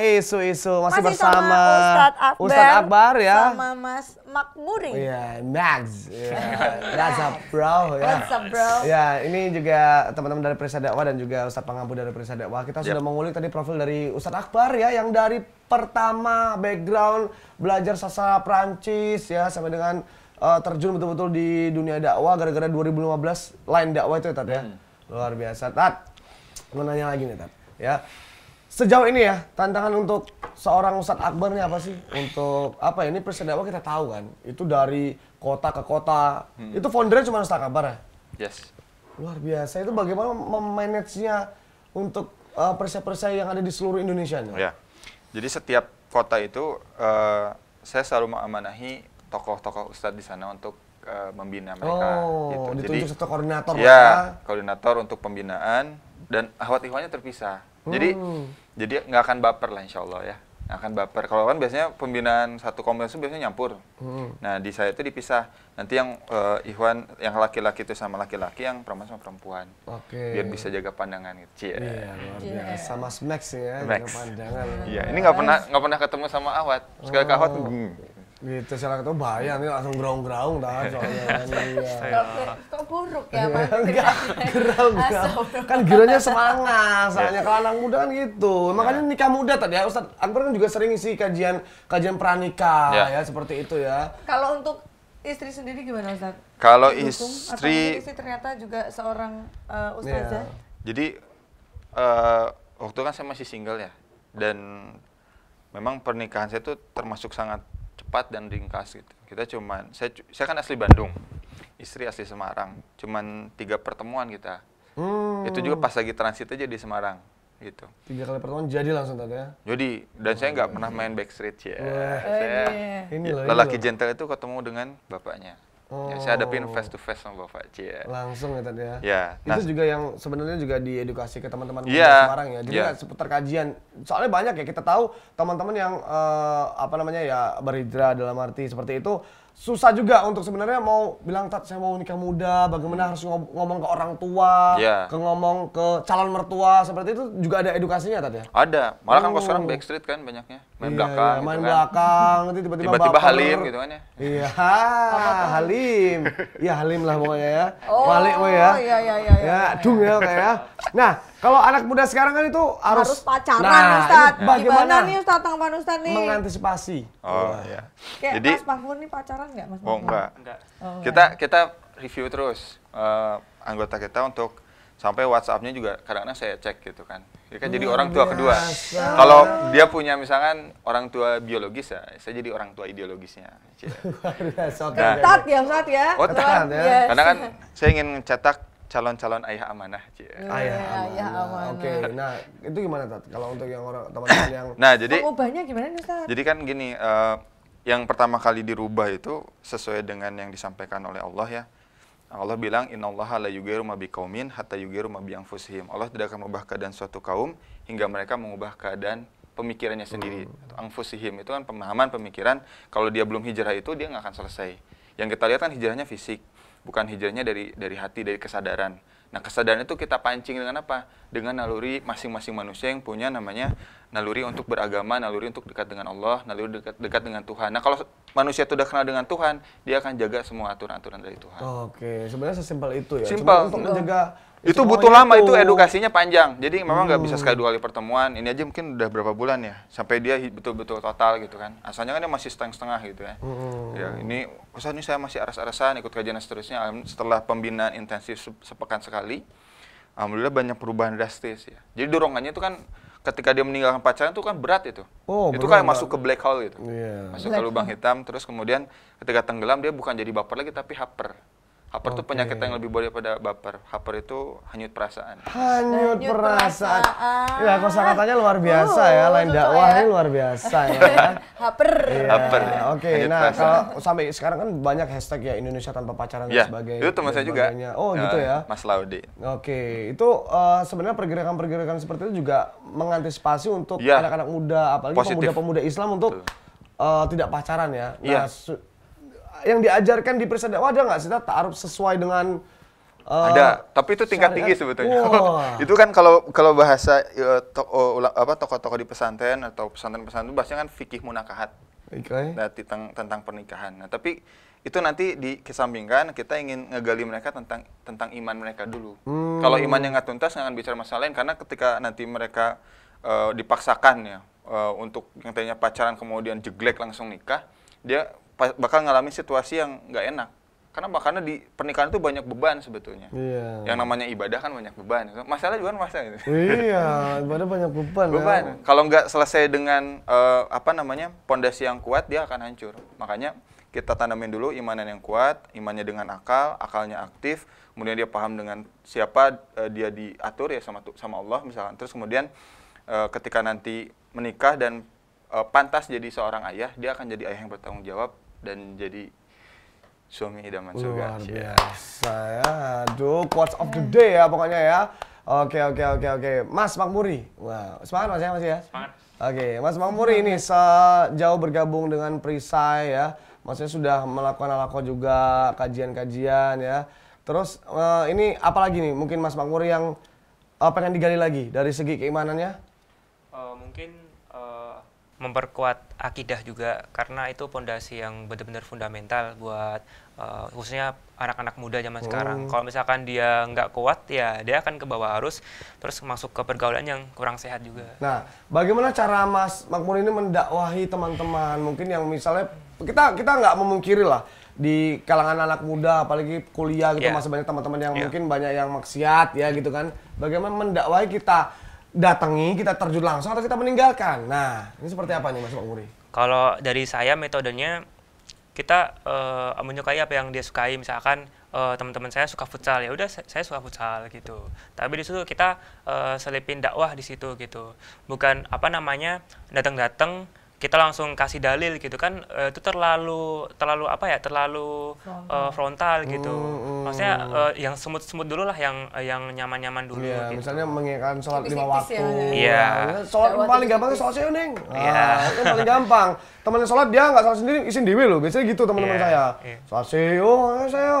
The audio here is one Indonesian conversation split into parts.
isu isu masih, masih bersama Ustadz Akbar, Ustadz Akbar ya sama Mas Makmuri. ya yeah, Max. Yeah. That's up Yeah. What's bro? Ya, yeah, ini juga teman-teman dari Presa Dakwah dan juga Ustadz Pangampu dari Presa Dakwah. Kita yep. sudah mengulik tadi profil dari Ustadz Akbar ya yang dari pertama background belajar sastra Prancis ya sampai dengan uh, terjun betul-betul di dunia dakwah gara-gara 2015 lain dakwah itu ya ya. Hmm. Luar biasa Tat. Mau nanya lagi nih Tat ya Sejauh ini ya, tantangan untuk seorang Ustadz Akbar ini apa sih? Untuk apa ya, Ini persediaan awal kita tahu kan, itu dari kota ke kota. Hmm. Itu foundernya cuma Ustadz Akbar ya? Yes. Luar biasa. Itu bagaimana memanage-nya untuk uh, eh, persia yang ada di seluruh Indonesia? ya Ya. Jadi setiap kota itu uh, saya selalu mengamanahi tokoh-tokoh ustadz di sana untuk uh, membina mereka. Oh, gitu. ditunjuk satu koordinator. Ya, koordinator untuk pembinaan dan ahwat ihwanya terpisah. Jadi hmm. jadi nggak akan baper lah insya Allah ya. Nggak akan baper. Kalau kan biasanya pembinaan satu komunitas biasanya nyampur. Hmm. Nah di saya itu dipisah. Nanti yang uh, Ikhwan yang laki-laki itu sama laki-laki, yang perempuan sama perempuan. Oke. Okay. Biar bisa jaga pandangan gitu. Iya yeah, luar iya. biasa. Yeah. Sama smax ya. Max. Jaga pandangan. Ya. Iya. Yeah. Ini nggak pernah nggak pernah ketemu sama Awat. Sekali oh. ke Awat. Mm gitu sekarang ketemu bahaya nih langsung graung graung dah soalnya iya buruk ya iya, Pak. Enggak, gerah Kan gerahnya semangat, soalnya kalau anak muda kan gitu. Makanya iya. nikah muda tadi ya Ustaz. Anwar kan juga sering isi kajian kajian pranikah ya, ya seperti itu ya. Kalau untuk istri sendiri gimana Ustaz? Kalau istri kan istri ternyata juga seorang uh, ya. Ya. Jadi uh, waktu kan saya masih single ya dan memang pernikahan saya itu termasuk sangat cepat dan ringkas gitu. Kita cuman saya saya kan asli Bandung istri asli Semarang. Cuman tiga pertemuan kita. Hmm. Itu juga pas lagi transit aja di Semarang gitu. Tiga kali pertemuan jadi langsung tadi ya? Jadi dan oh, saya nggak pernah main backstreet ya. Wah. Saya ini loh, lelaki jentel itu ketemu dengan bapaknya. Oh. Ya, saya hadapin face to face sama bapak C. Ya. Langsung ya tadi ya. Ya. Nah, itu juga yang sebenarnya juga diedukasi ke teman-teman yeah, Semarang ya. Jadi yeah. seputar kajian. Soalnya banyak ya kita tahu teman-teman yang uh, apa namanya ya berhijrah dalam arti seperti itu susah juga untuk sebenarnya mau bilang tat saya mau nikah muda, bagaimana hmm. harus ngomong ke orang tua, yeah. ke ngomong ke calon mertua seperti itu juga ada edukasinya tadi ya? Ada, malah kan kok oh. sekarang backstreet kan banyaknya main iya, belakang iya, main gitu kan. belakang kan. nanti tiba-tiba tiba-tiba Halim gitu kan ya iya Halim ya Halim lah pokoknya ya oh, balik oh ya iya iya iya ya, ya dung ya kayak ya nah kalau anak muda sekarang kan itu harus, harus pacaran nah, Ustaz. Ya. Bagaimana nih Ustaz tanggapan Ustaz nih? Mengantisipasi. Oh iya. Kayak Jadi, Mas Mahfud nih pacaran nggak Mas oh, Mahfud? Oh enggak. enggak. Oh, kita kita review terus uh, anggota kita untuk sampai WhatsAppnya juga kadang-kadang saya cek gitu kan. Dia ya kan jadi orang tua kedua. Kalau dia punya misalkan orang tua biologis ya, saya jadi orang tua ideologisnya. Ketat nah. ya, Ustaz ya. Oh, Ketat Ya. Karena kan saya ingin cetak calon-calon ayah amanah. Cie. Iya, ayah amanah. amanah. Oke. Okay. Nah, itu gimana Tat? Kalau untuk yang orang teman-teman yang Nah, jadi ubahnya gimana nih, Ustaz? Jadi kan gini, uh, yang pertama kali dirubah itu sesuai dengan yang disampaikan oleh Allah ya. Allah bilang innallaha la yughayyiru ma biqaumin hatta yughayyiru ma bianfusihim. Allah tidak akan mengubah keadaan suatu kaum hingga mereka mengubah keadaan pemikirannya sendiri. Hmm. Anfusihim itu kan pemahaman pemikiran kalau dia belum hijrah itu dia nggak akan selesai. Yang kita lihat kan hijrahnya fisik, bukan hijrahnya dari dari hati, dari kesadaran. Nah, kesadaran itu kita pancing dengan apa? Dengan naluri masing-masing manusia yang punya namanya naluri untuk beragama, naluri untuk dekat dengan Allah, naluri dekat dekat dengan Tuhan. Nah, kalau manusia itu udah kenal dengan Tuhan, dia akan jaga semua aturan-aturan dari Tuhan. Oke, sebenarnya sesimpel itu ya. Simpel. untuk menjaga itu butuh lama itu edukasinya panjang jadi memang nggak hmm. bisa sekali dua kali pertemuan ini aja mungkin udah berapa bulan ya sampai dia betul-betul total gitu kan asalnya kan dia masih setengah-setengah gitu ya hmm. ya ini oh, usah ini saya masih aras-arasan ikut kajian dan seterusnya setelah pembinaan intensif sepekan sekali alhamdulillah banyak perubahan drastis ya jadi dorongannya itu kan ketika dia meninggalkan pacaran itu kan berat itu. Oh, itu kan masuk ke black hole gitu. Yeah. Masuk black ke lubang hitam terus kemudian ketika tenggelam dia bukan jadi baper lagi tapi haper. Haper itu tuh penyakit yang lebih bodoh pada baper. Haper itu hanyut perasaan. Hanyut, hanyut perasaan. perasaan. Ya, katanya luar biasa uh, ya. Lain dakwah ya. ini luar biasa ya. Haper. Yeah. Haper. Ya. Oke, okay. nah kalau sampai sekarang kan banyak hashtag ya Indonesia tanpa pacaran ya, dan iya. sebagainya. Itu teman saya juga. Oh, uh, gitu eh, ya. Mas Laudi. Oke, okay. itu uh, sebenarnya pergerakan-pergerakan seperti itu juga mengantisipasi untuk iya. anak-anak ya. muda apalagi pemuda-pemuda Islam untuk uh, tidak pacaran ya. Iya. Nah, ya yang diajarkan di persen dakwah ada nggak sih harus sesuai dengan uh, ada tapi itu tingkat tinggi sebetulnya wow. itu kan kalau kalau bahasa uh, eh, toko eh, uh, apa tokoh-tokoh di pesantren atau pesantren-pesantren itu bahasanya kan fikih munakahat okay. Nah, tentang tentang pernikahan nah tapi itu nanti dikesampingkan kita ingin ngegali mereka tentang tentang iman mereka dulu hmm. kalau imannya nggak tuntas nggak akan bicara masalah lain karena ketika nanti mereka uh, dipaksakan ya uh, untuk yang tadinya pacaran kemudian jeglek langsung nikah dia bakal ngalami situasi yang nggak enak karena makanya di pernikahan itu banyak beban sebetulnya. Iya. Yang namanya ibadah kan banyak beban. Masalah juga kan masalah itu. Iya, ibadah banyak beban. Beban. Ya. Kalau nggak selesai dengan uh, apa namanya pondasi yang kuat, dia akan hancur. Makanya kita tanamin dulu imanan yang kuat, imannya dengan akal, akalnya aktif, kemudian dia paham dengan siapa uh, dia diatur ya sama sama Allah misalkan. Terus kemudian uh, ketika nanti menikah dan uh, pantas jadi seorang ayah, dia akan jadi ayah yang bertanggung jawab dan jadi suami idaman surga. Luar iya. biasa ya. Aduh, quotes of the day ya pokoknya ya. Oke, oke, oke, oke. Mas Makmuri. Wow, semangat Mas ya, Mas ya. Semangat. Oke, Mas Makmuri ini sejauh bergabung dengan Perisai ya. Maksudnya sudah melakukan alako juga kajian-kajian ya. Terus eh, ini apa lagi nih mungkin Mas Makmuri yang uh, pengen digali lagi dari segi keimanannya? Uh, mungkin uh, memperkuat akidah juga karena itu pondasi yang benar-benar fundamental buat uh, khususnya anak-anak muda zaman oh. sekarang. Kalau misalkan dia nggak kuat ya dia akan ke bawah arus terus masuk ke pergaulan yang kurang sehat juga. Nah, bagaimana cara Mas Makmur ini mendakwahi teman-teman mungkin yang misalnya kita kita nggak memungkiri lah di kalangan anak muda apalagi kuliah gitu yeah. masih banyak teman-teman yang yeah. mungkin banyak yang maksiat ya gitu kan. Bagaimana mendakwahi kita datangi, kita terjun langsung atau kita meninggalkan. Nah, ini seperti apa nih Mas Pak Muri? Kalau dari saya metodenya kita uh, menyukai apa yang dia sukai, misalkan uh, teman-teman saya suka futsal ya udah saya suka futsal gitu tapi di situ kita uh, selipin dakwah di situ gitu bukan apa namanya datang-datang kita langsung kasih dalil gitu kan uh, itu terlalu terlalu apa ya terlalu frontal, uh, frontal gitu mm, mm. maksudnya uh, yang semut-semut dulu lah yang uh, yang nyaman-nyaman dulu yeah, gitu. misalnya mengingatkan sholat lima ya, waktu ya yeah. sholat paling gampang sholat sih neng ah, iya. itu paling gampang temannya sholat dia nggak sholat sendiri isin dewi loh biasanya gitu teman-teman yeah. saya yeah. sholat sih oh saya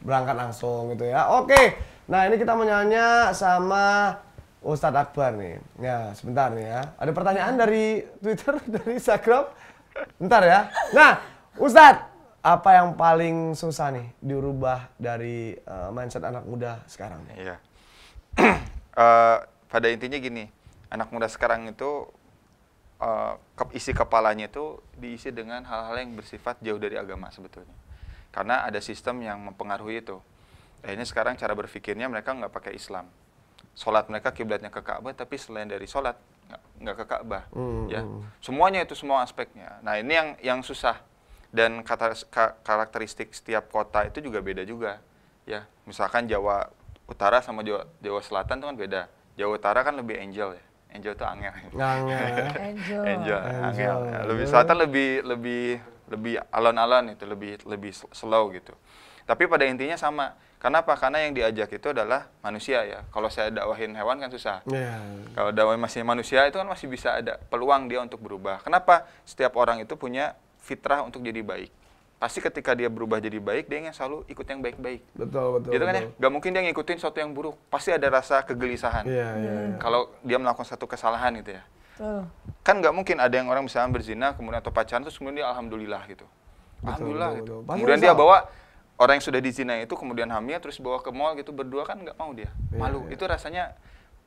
berangkat langsung gitu ya oke okay. nah ini kita menyanyi sama Ustadz Akbar nih. Ya, sebentar nih ya. Ada pertanyaan dari Twitter, dari Instagram. Bentar ya. Nah, Ustadz, apa yang paling susah nih dirubah dari uh, mindset anak muda sekarang Iya. uh, pada intinya gini, anak muda sekarang itu uh, isi kepalanya itu diisi dengan hal-hal yang bersifat jauh dari agama sebetulnya. Karena ada sistem yang mempengaruhi itu. Nah, ini sekarang cara berpikirnya mereka nggak pakai Islam sholat mereka kiblatnya ke Ka'bah tapi selain dari sholat nggak ke Ka'bah hmm. ya hmm. semuanya itu semua aspeknya nah ini yang yang susah dan karakteristik setiap kota itu juga beda juga ya misalkan Jawa Utara sama Jawa, Jawa Selatan itu kan beda Jawa Utara kan lebih angel ya angel itu angel angel angel, angel. angel. Ya, lebih selatan lebih lebih lebih alon-alon itu lebih lebih slow gitu tapi pada intinya sama Kenapa? Karena yang diajak itu adalah manusia ya. Kalau saya dakwahin hewan kan susah. Yeah. Kalau dakwahin masih manusia itu kan masih bisa ada peluang dia untuk berubah. Kenapa? Setiap orang itu punya fitrah untuk jadi baik. Pasti ketika dia berubah jadi baik, dia ingin selalu ikut yang baik-baik. Betul, betul. Gitu kan ya? Gak mungkin dia ngikutin sesuatu yang buruk. Pasti ada rasa kegelisahan. Yeah, yeah, yeah. Kalau dia melakukan satu kesalahan gitu ya. Betul. Kan gak mungkin ada yang orang misalnya berzina kemudian atau pacaran terus kemudian dia alhamdulillah gitu. alhamdulillah betul, gitu. Betul. Kemudian dia bawa orang yang sudah dizinai itu kemudian hamil terus bawa ke mall gitu berdua kan nggak mau dia iya, malu yeah. itu rasanya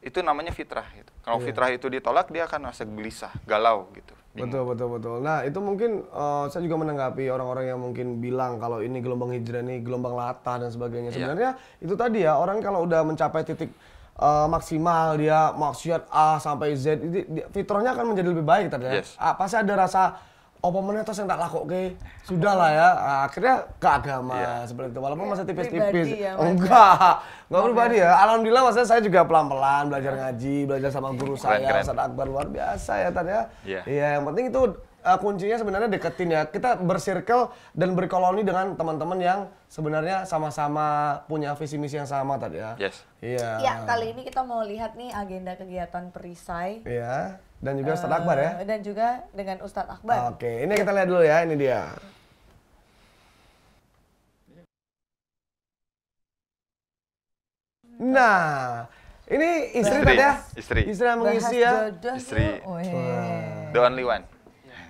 itu namanya fitrah gitu kalau yeah. fitrah itu ditolak dia akan merasa gelisah galau gitu betul betul betul nah itu mungkin uh, saya juga menanggapi orang-orang yang mungkin bilang kalau ini gelombang hijrah ini gelombang latah dan sebagainya iya. sebenarnya itu tadi ya orang kalau udah mencapai titik uh, maksimal dia maksiat A sampai Z fitrahnya akan menjadi lebih baik terus ya. yes. uh, pasti ada rasa apa mana itu yang tak laku, sudah sudahlah ya ah, akhirnya ke agama yeah. seperti itu walaupun masih tipis-tipis ya, oh, enggak enggak pribadi ya alhamdulillah maksudnya saya juga pelan-pelan belajar ngaji belajar sama guru iya, keren, saya saat Akbar luar biasa ya tadi ya iya yeah. yang penting itu uh, kuncinya sebenarnya deketin ya kita bersirkel dan berkoloni dengan teman-teman yang sebenarnya sama-sama punya visi misi yang sama tadi ya yes iya yeah. yeah, kali ini kita mau lihat nih agenda kegiatan perisai iya yeah dan juga Ustadz uh, Akbar ya? Eh, dan juga dengan Ustadz Akbar. Oke, okay. ini kita lihat dulu ya, ini dia. Nah, ini istri tadi ya? Istri. Istri yang mengisi ya? istri. Wee. The only one.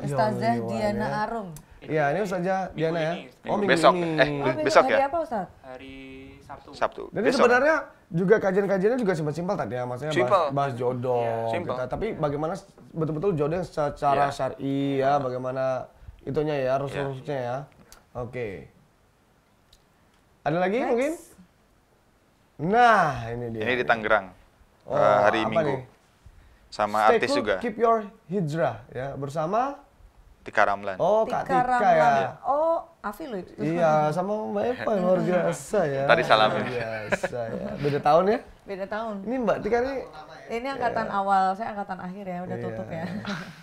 Ustazah Diana ya. Arum. Iya, ini saja Diana ya. Minggu oh, minggu besok. ini. Eh, oh, besok hari ya? Hari ya? apa, Ustaz? Hari Sabtu. Sabtu. Jadi besok. sebenarnya juga kajian-kajiannya juga simpel-simpel tadi ya, maksudnya simple. bahas, bahas jodoh yeah. Gitu. Simple. Tapi bagaimana betul-betul jodoh secara yeah. syar'i ya, bagaimana itunya ya, iya. rusuh-rusuhnya ya. Oke. Okay. Ada lagi Next. mungkin? Nah, ini dia. Ini di Tangerang. Oh, uh, hari Minggu. Nih? Sama Stay artis cool, juga. Keep your hijrah ya, bersama Tika Ramlan. Oh, Kak Tika, Tika ya. Iya. Oh, Afi loh itu. Iya, sama Mbak Eva yang luar biasa ya. Tadi salam ya. biasa ya. Beda tahun ya? Beda tahun. Ini Mbak Tika ini ini angkatan yeah. awal, saya angkatan akhir ya, udah yeah. tutup ya.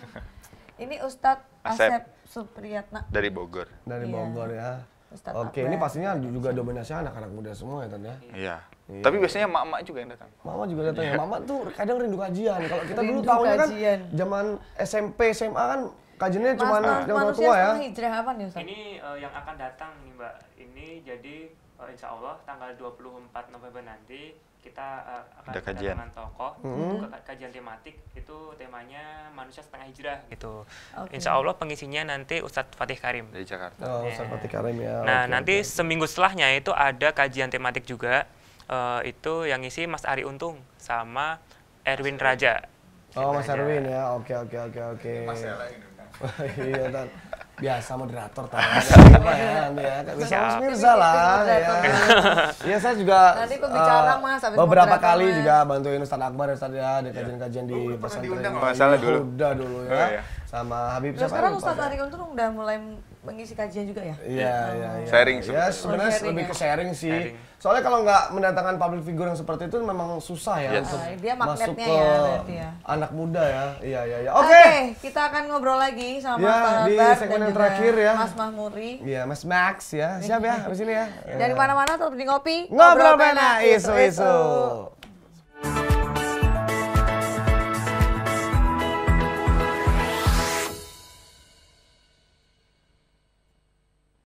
ini Ustadz Asep, Asep Supriyatna dari Bogor. Dari iya. Bogor ya. Ustadz Oke, Abel. ini pastinya juga dominasi anak-anak muda semua ya, Tan ya? Iya. Iya. Tapi biasanya mak-mak juga yang datang. Mama juga datang yeah. ya. Iya. Mama tuh kadang rindu kajian. Kalau kita rindu dulu tahunnya kan zaman SMP, SMA kan kajiannya cuma yang tua ya hijrah apa nih ini uh, yang akan datang nih mbak ini jadi uh, insya Allah tanggal 24 November nanti kita uh, akan ada kajian dengan tokoh mm-hmm. kajian tematik itu temanya manusia setengah hijrah gitu okay. insya Allah pengisinya nanti Ustadz Fatih Karim dari Jakarta oh, Ustadz iya. Fatih Karim ya nah okay, nanti okay. seminggu setelahnya itu ada kajian tematik juga uh, itu yang isi Mas Ari Untung sama Erwin Raja Oh Mas Erwin ya oke oke oke oke iya dan biasa moderator tanya ya kan bisa Mas Mirza lah ya iya saya juga nanti bicara eh, Mas beberapa kali juga bantuin Ustaz Akbar Ustaz ya ada iya. kajian-kajian di oh, pesantren masalah dulu udah dulu ya sama Habib siapa sekarang Ustaz ya? Ari Untung udah mulai mengisi kajian juga ya? Iya, oh. iya, iya. Sharing sih, Ya, sebenarnya sharing, lebih ya? ke sharing sih. Sharing. Soalnya kalau nggak mendatangkan public figure yang seperti itu memang susah ya yes. Iya. uh, ah, dia masuk ke ya, ya. anak muda ya. Iya, iya, iya. Oke. kita akan ngobrol lagi sama ya, Mas di segmen yang terakhir ya. Mas Mahmuri. Iya, Mas Max ya. Siap ya, habis ini ya. Dari mana-mana tetap di ngopi. Ngobrol, ngobrol pena isu-isu.